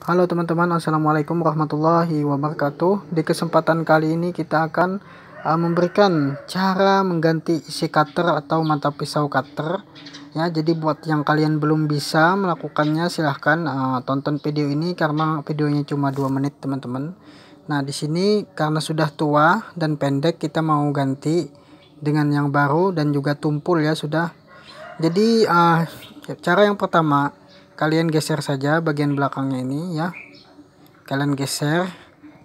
Halo teman-teman, Assalamualaikum warahmatullahi wabarakatuh Di kesempatan kali ini kita akan uh, memberikan cara mengganti isi cutter atau mata pisau cutter ya Jadi buat yang kalian belum bisa melakukannya silahkan uh, tonton video ini karena videonya cuma 2 menit teman-teman Nah di sini karena sudah tua dan pendek kita mau ganti dengan yang baru dan juga tumpul ya sudah Jadi uh, cara yang pertama kalian geser saja bagian belakangnya ini ya kalian geser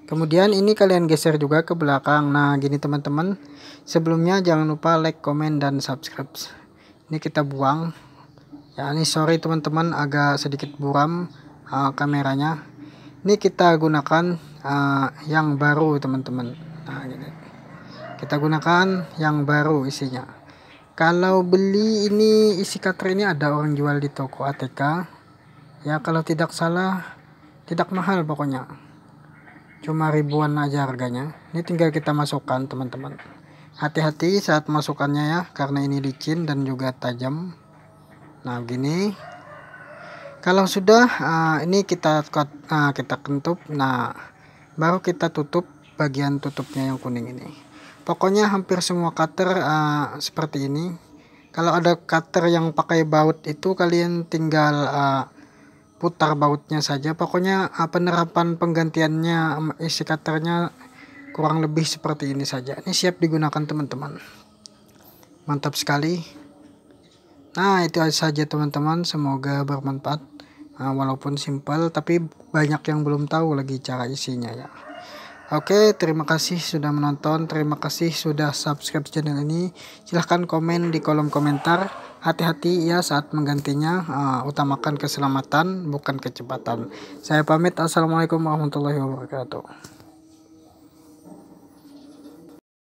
kemudian ini kalian geser juga ke belakang nah gini teman-teman sebelumnya jangan lupa like comment dan subscribe ini kita buang ya ini sorry teman-teman agak sedikit buram uh, kameranya ini kita gunakan uh, yang baru teman-teman nah kita gunakan yang baru isinya kalau beli ini isi cutter ini ada orang jual di toko ATK ya kalau tidak salah tidak mahal pokoknya cuma ribuan aja harganya ini tinggal kita masukkan teman-teman hati-hati saat masukkannya ya karena ini licin dan juga tajam nah gini kalau sudah uh, ini kita uh, kita kentup nah baru kita tutup bagian tutupnya yang kuning ini pokoknya hampir semua cutter uh, seperti ini kalau ada cutter yang pakai baut itu kalian tinggal uh, putar bautnya saja pokoknya ah, penerapan penggantiannya isi kurang lebih seperti ini saja ini siap digunakan teman-teman mantap sekali nah itu saja teman-teman semoga bermanfaat nah, walaupun simpel, tapi banyak yang belum tahu lagi cara isinya ya Oke, terima kasih sudah menonton. Terima kasih sudah subscribe channel ini. Silahkan komen di kolom komentar. Hati-hati ya saat menggantinya. Uh, utamakan keselamatan, bukan kecepatan. Saya pamit. Assalamualaikum warahmatullahi wabarakatuh.